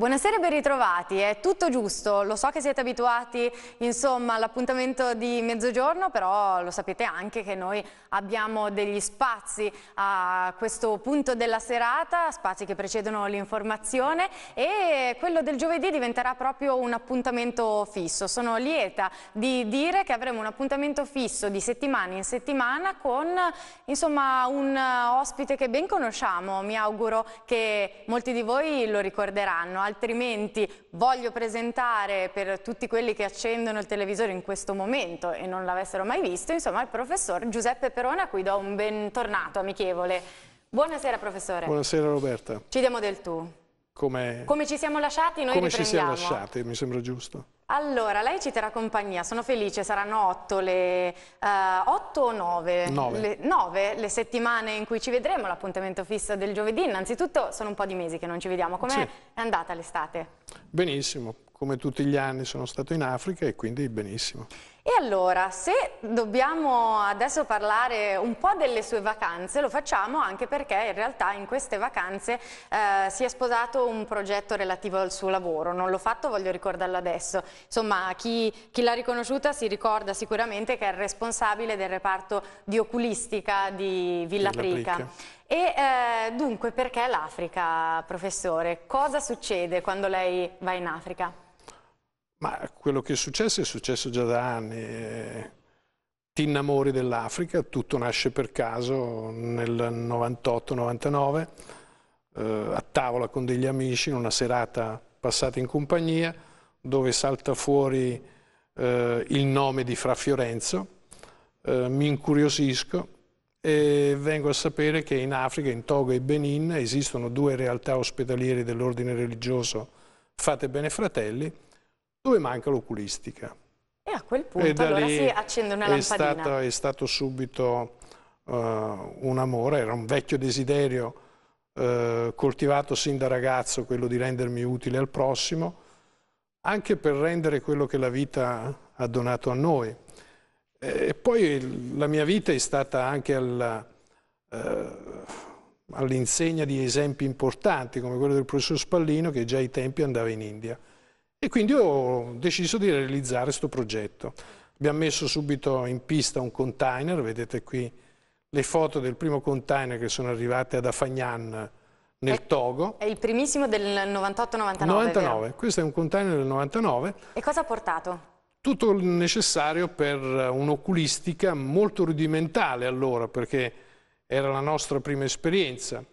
Buonasera e ben ritrovati, è tutto giusto, lo so che siete abituati all'appuntamento di mezzogiorno, però lo sapete anche che noi abbiamo degli spazi a questo punto della serata, spazi che precedono l'informazione e quello del giovedì diventerà proprio un appuntamento fisso. Sono lieta di dire che avremo un appuntamento fisso di settimana in settimana con insomma, un ospite che ben conosciamo, mi auguro che molti di voi lo ricorderanno altrimenti voglio presentare per tutti quelli che accendono il televisore in questo momento e non l'avessero mai visto, insomma il professor Giuseppe Perona a cui do un bentornato amichevole. Buonasera professore. Buonasera Roberta. Ci diamo del tu. Come, Come ci siamo lasciati noi Come ci siamo lasciati, mi sembra giusto. Allora, lei ci terrà compagnia, sono felice, saranno otto, le, uh, otto o nove? Nove. Le, nove le settimane in cui ci vedremo, l'appuntamento fisso del giovedì. Innanzitutto sono un po' di mesi che non ci vediamo, come sì. è andata l'estate? Benissimo, come tutti gli anni sono stato in Africa e quindi benissimo. E allora, se dobbiamo adesso parlare un po' delle sue vacanze, lo facciamo anche perché in realtà in queste vacanze eh, si è sposato un progetto relativo al suo lavoro. Non l'ho fatto, voglio ricordarlo adesso. Insomma, chi, chi l'ha riconosciuta si ricorda sicuramente che è il responsabile del reparto di oculistica di Villa, Villa Prica. Prica. E eh, dunque, perché l'Africa, professore? Cosa succede quando lei va in Africa? Ma quello che è successo è successo già da anni. Eh. Ti innamori dell'Africa, tutto nasce per caso nel 98-99, eh, a tavola con degli amici, in una serata passata in compagnia, dove salta fuori eh, il nome di Fra Fiorenzo, eh, mi incuriosisco e vengo a sapere che in Africa, in Togo e Benin, esistono due realtà ospedaliere dell'ordine religioso Fate Bene Fratelli, dove manca l'oculistica. E a quel punto allora si accende una è lampadina. Stato, è stato subito uh, un amore, era un vecchio desiderio uh, coltivato sin da ragazzo, quello di rendermi utile al prossimo, anche per rendere quello che la vita ha donato a noi. E poi la mia vita è stata anche eh, all'insegna uh, all di esempi importanti, come quello del professor Spallino, che già ai tempi andava in India e quindi ho deciso di realizzare questo progetto. Abbiamo messo subito in pista un container, vedete qui le foto del primo container che sono arrivate ad Afagnan nel è, Togo. È il primissimo del 98-99, 99, questo è un container del 99. E cosa ha portato? Tutto il necessario per un'oculistica molto rudimentale allora, perché era la nostra prima esperienza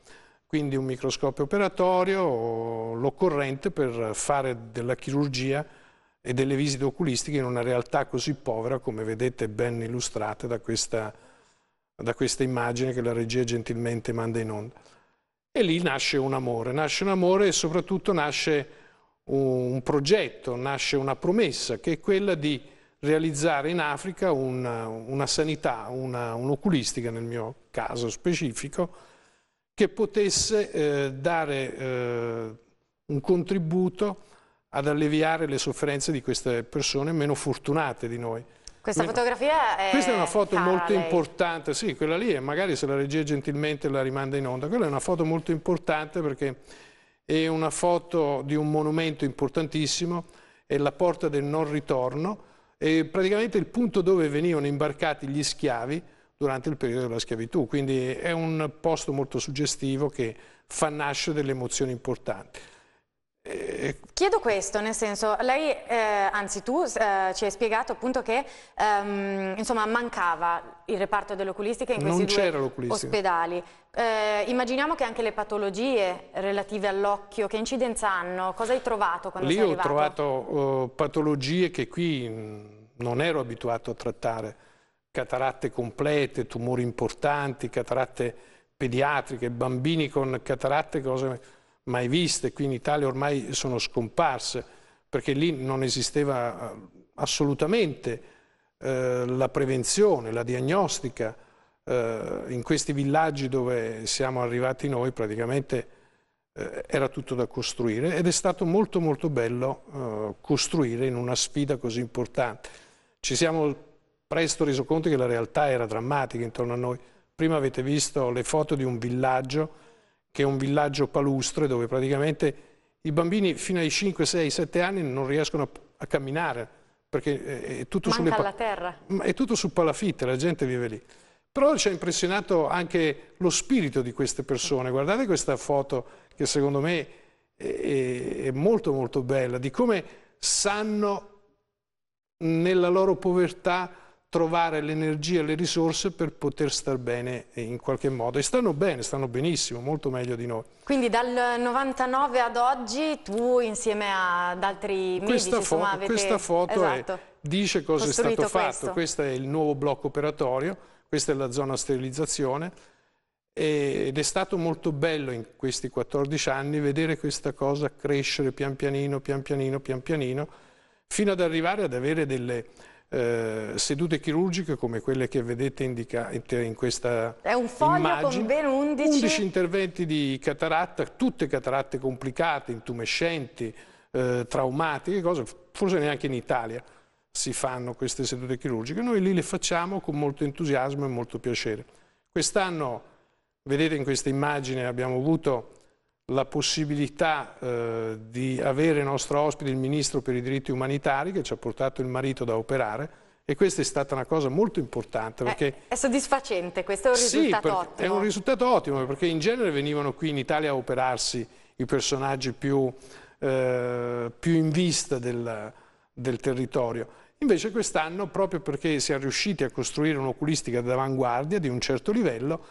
quindi un microscopio operatorio, l'occorrente per fare della chirurgia e delle visite oculistiche in una realtà così povera come vedete ben illustrate da questa, da questa immagine che la regia gentilmente manda in onda. E lì nasce un amore, nasce un amore e soprattutto nasce un progetto, nasce una promessa che è quella di realizzare in Africa una, una sanità, un'oculistica un nel mio caso specifico, che potesse eh, dare eh, un contributo ad alleviare le sofferenze di queste persone meno fortunate di noi. Questa meno... fotografia è... Questa è una foto molto lei. importante, sì, quella lì, è, magari se la regia gentilmente la rimanda in onda, quella è una foto molto importante perché è una foto di un monumento importantissimo, è la porta del non ritorno, è praticamente il punto dove venivano imbarcati gli schiavi, durante il periodo della schiavitù. Quindi è un posto molto suggestivo che fa nascere delle emozioni importanti. Eh, Chiedo questo, nel senso, lei, eh, anzi tu, eh, ci hai spiegato appunto che ehm, insomma, mancava il reparto dell'oculistica in questi due ospedali. Eh, immaginiamo che anche le patologie relative all'occhio, che incidenza hanno? Cosa hai trovato quando Lì sei arrivato? Lì ho trovato oh, patologie che qui non ero abituato a trattare cataratte complete, tumori importanti, cataratte pediatriche, bambini con cataratte, cose mai viste, qui in Italia ormai sono scomparse, perché lì non esisteva eh, assolutamente eh, la prevenzione, la diagnostica. Eh, in questi villaggi dove siamo arrivati noi praticamente eh, era tutto da costruire ed è stato molto molto bello eh, costruire in una sfida così importante. Ci siamo presto reso conto che la realtà era drammatica intorno a noi. Prima avete visto le foto di un villaggio, che è un villaggio palustre, dove praticamente i bambini fino ai 5, 6, 7 anni non riescono a, camminare, perché eh, è tutto, terra. è tutto su palafitte, la gente vive lì. Però ci ha impressionato anche lo spirito di queste persone. Guardate questa foto che secondo me è, è molto molto bella, di come sanno nella loro povertà trovare l'energia e le risorse per poter star bene in qualche modo. E stanno bene, stanno benissimo, molto meglio di noi. Quindi dal 99 ad oggi tu insieme ad altri questa medici foto, insomma, avete... Questa foto esatto. è, dice cosa è stato questo. fatto, questo è il nuovo blocco operatorio, questa è la zona sterilizzazione ed è stato molto bello in questi 14 anni vedere questa cosa crescere pian pianino, pian pianino, pian pianino, fino ad arrivare ad avere delle eh, sedute chirurgiche come quelle che vedete indicate in questa È un foglio immagine. con ben 11... 11 interventi di cataratta, tutte cataratte complicate, intumescenti, eh, traumatiche, cose, forse neanche in Italia si fanno queste sedute chirurgiche. Noi lì le facciamo con molto entusiasmo e molto piacere. Quest'anno, vedete in questa immagine, abbiamo avuto la possibilità eh, di avere nostro ospite il ministro per i diritti umanitari che ci ha portato il marito da operare e questa è stata una cosa molto importante. Eh, perché... È, è soddisfacente, questo è un sì, risultato per, ottimo. È un risultato ottimo perché in genere venivano qui in Italia a operarsi i personaggi più, eh, più in vista del, del territorio. Invece quest'anno, proprio perché si è riusciti a costruire un'oculistica d'avanguardia di un certo livello,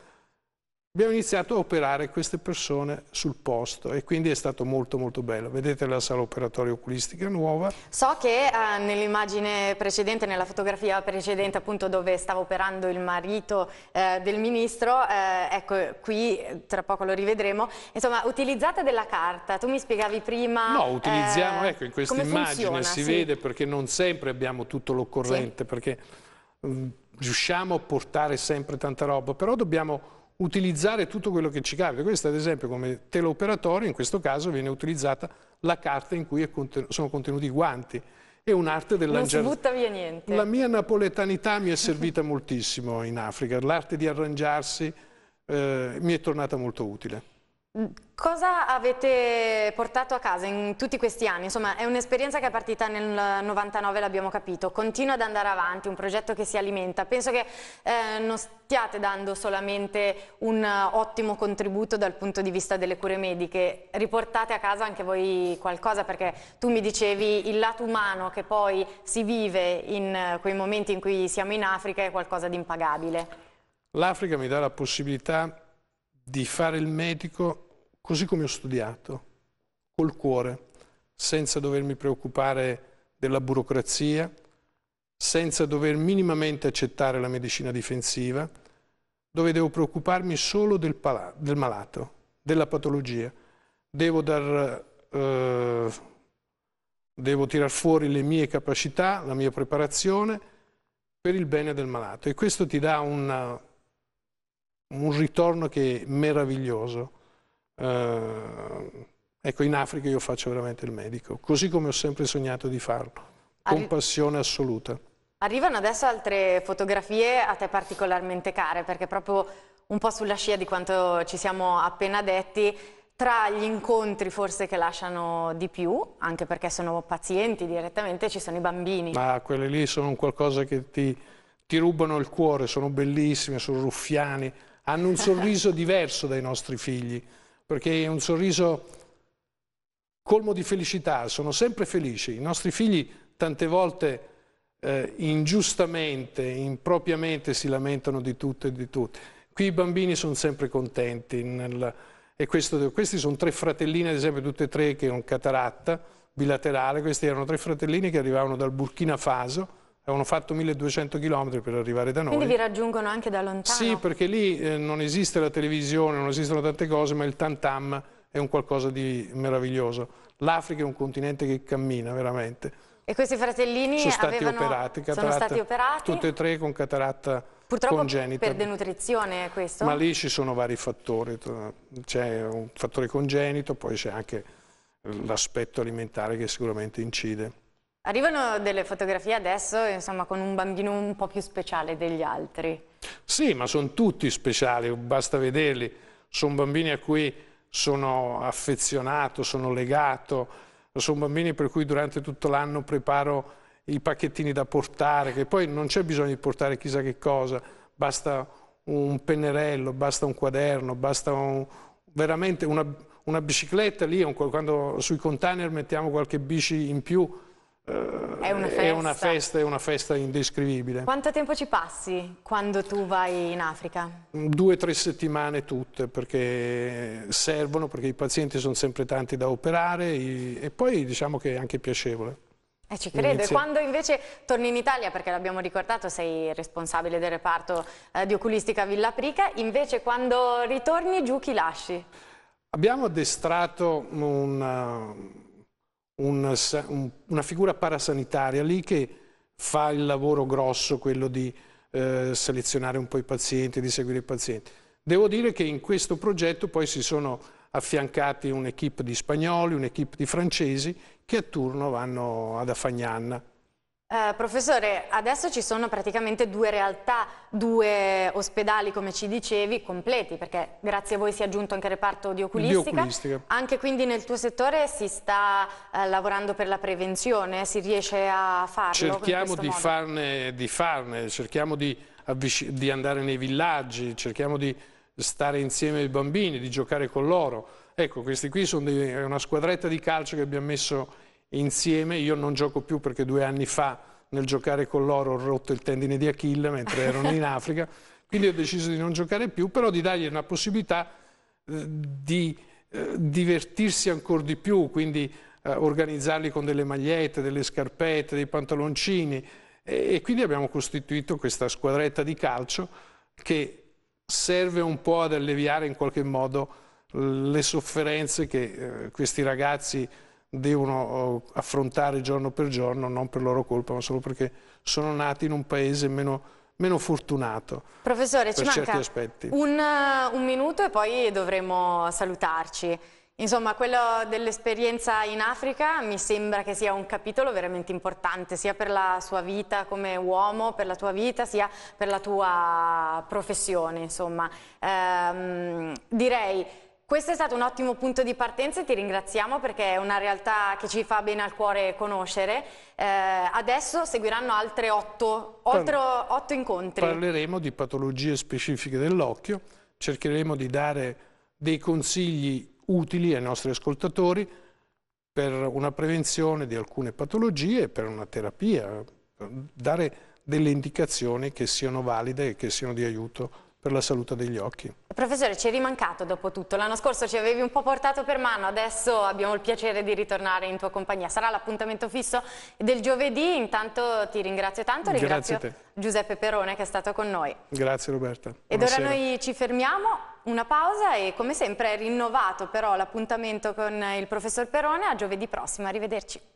Abbiamo iniziato a operare queste persone sul posto e quindi è stato molto molto bello. Vedete la sala operatoria oculistica nuova. So che eh, nell'immagine precedente, nella fotografia precedente appunto dove stava operando il marito eh, del ministro, eh, ecco qui tra poco lo rivedremo, insomma utilizzate della carta, tu mi spiegavi prima... No, utilizziamo, eh, ecco in questa immagine funziona, si sì. vede perché non sempre abbiamo tutto l'occorrente, sì. perché mh, mm, riusciamo a portare sempre tanta roba, però dobbiamo utilizzare tutto quello che ci capita. Questo ad esempio come teleoperatore in questo caso viene utilizzata la carta in cui conten sono contenuti i guanti. È un'arte dell'arrangiare. Non si butta via niente. La mia napoletanità mi è servita moltissimo in Africa, l'arte di arrangiarsi eh, mi è tornata molto utile. Cosa avete portato a casa in tutti questi anni? Insomma, è un'esperienza che è partita nel 99, l'abbiamo capito, continua ad andare avanti, un progetto che si alimenta. Penso che eh, non stiate dando solamente un ottimo contributo dal punto di vista delle cure mediche, riportate a casa anche voi qualcosa, perché tu mi dicevi il lato umano che poi si vive in eh, quei momenti in cui siamo in Africa è qualcosa di impagabile. L'Africa mi dà la possibilità di fare il medico così come ho studiato, col cuore, senza dovermi preoccupare della burocrazia, senza dover minimamente accettare la medicina difensiva, dove devo preoccuparmi solo del, del malato, della patologia. Devo, dar, eh, devo tirar fuori le mie capacità, la mia preparazione per il bene del malato. E questo ti dà una, un ritorno che è meraviglioso. Eh, ecco, in Africa io faccio veramente il medico, così come ho sempre sognato di farlo, Arri con passione assoluta. Arrivano adesso altre fotografie a te particolarmente care, perché proprio un po' sulla scia di quanto ci siamo appena detti, tra gli incontri forse che lasciano di più, anche perché sono pazienti direttamente, ci sono i bambini. Ma quelle lì sono qualcosa che ti, ti rubano il cuore, sono bellissime, sono ruffiani, hanno un sorriso diverso dai nostri figli, perché è un sorriso colmo di felicità, sono sempre felici. I nostri figli tante volte eh, ingiustamente, impropriamente si lamentano di tutto e di tutto. Qui i bambini sono sempre contenti. Nel... e questo, questi sono tre fratelline, ad esempio tutte e tre che hanno cataratta bilaterale, questi erano tre fratellini che arrivavano dal Burkina Faso, Avevano fatto 1200 km per arrivare da noi. Quindi vi raggiungono anche da lontano? Sì, perché lì eh, non esiste la televisione, non esistono tante cose, ma il tantam è un qualcosa di meraviglioso. L'Africa è un continente che cammina, veramente. E questi fratellini sono stati, avevano, operati, sono stati operati? Tutti e tre con cataratta Purtroppo congenita. per denutrizione è questo? Ma lì ci sono vari fattori. C'è un fattore congenito, poi c'è anche eh, l'aspetto alimentare che sicuramente incide. Arrivano delle fotografie adesso, insomma, con un bambino un po' più speciale degli altri. Sì, ma sono tutti speciali, basta vederli. Sono bambini a cui sono affezionato, sono legato. Sono bambini per cui durante tutto l'anno preparo i pacchettini da portare, che poi non c'è bisogno di portare chissà che cosa, basta un pennarello, basta un quaderno, basta un, veramente una, una bicicletta lì, un, quando sui container mettiamo qualche bici in più, è una, è una festa. È una festa, indescrivibile. Quanto tempo ci passi quando tu vai in Africa? Due o tre settimane tutte, perché servono, perché i pazienti sono sempre tanti da operare e poi diciamo che è anche piacevole. Eh, ci credo. Inizia. E quando invece torni in Italia, perché l'abbiamo ricordato, sei responsabile del reparto eh, di oculistica Villa Prica, invece quando ritorni giù chi lasci? Abbiamo addestrato un eh, un, un, una figura parasanitaria lì che fa il lavoro grosso, quello di eh, selezionare un po' i pazienti, di seguire i pazienti. Devo dire che in questo progetto poi si sono affiancati un'equipe di spagnoli, un'equipe di francesi che a turno vanno ad Afagnana eh, professore, adesso ci sono praticamente due realtà, due ospedali, come ci dicevi, completi, perché grazie a voi si è aggiunto anche il reparto di oculistica. Di oculistica. Anche quindi nel tuo settore si sta eh, lavorando per la prevenzione, si riesce a farlo? Cerchiamo di farne, di farne, cerchiamo di, di andare nei villaggi, cerchiamo di stare insieme ai bambini, di giocare con loro. Ecco, questi qui sono dei, una squadretta di calcio che abbiamo messo insieme. Io non gioco più perché due anni fa nel giocare con loro ho rotto il tendine di Achille mentre erano in Africa, quindi ho deciso di non giocare più, però di dargli una possibilità eh, di eh, divertirsi ancora di più, quindi eh, organizzarli con delle magliette, delle scarpette, dei pantaloncini e, quindi abbiamo costituito questa squadretta di calcio che serve un po' ad alleviare in qualche modo le sofferenze che questi ragazzi devono oh, affrontare giorno per giorno, non per loro colpa, ma solo perché sono nati in un paese meno, meno fortunato Professore, per ci certi manca aspetti. Un, eh, un minuto e poi dovremo salutarci. Insomma, quello dell'esperienza in Africa mi sembra che sia un capitolo veramente importante, sia per la sua vita come uomo, per la tua vita, sia per la tua professione, insomma. Ehm, direi questo è stato un ottimo punto di partenza e ti ringraziamo perché è una realtà che ci fa bene al cuore conoscere. Eh, adesso seguiranno altre otto, oltre otto incontri. Parleremo di patologie specifiche dell'occhio, cercheremo di dare dei consigli utili ai nostri ascoltatori per una prevenzione di alcune patologie, per una terapia, per dare delle indicazioni che siano valide e che siano di aiuto per la salute degli occhi. Professore, ci è rimancato dopo tutto. L'anno scorso ci avevi un po' portato per mano, adesso abbiamo il piacere di ritornare in tua compagnia. Sarà l'appuntamento fisso del giovedì. Intanto ti ringrazio tanto, ringrazio Giuseppe Perone che è stato con noi. Grazie Roberta. Ed ora noi ci fermiamo, una pausa e come sempre è rinnovato però l'appuntamento con il professor Perone a giovedì prossimo. Arrivederci.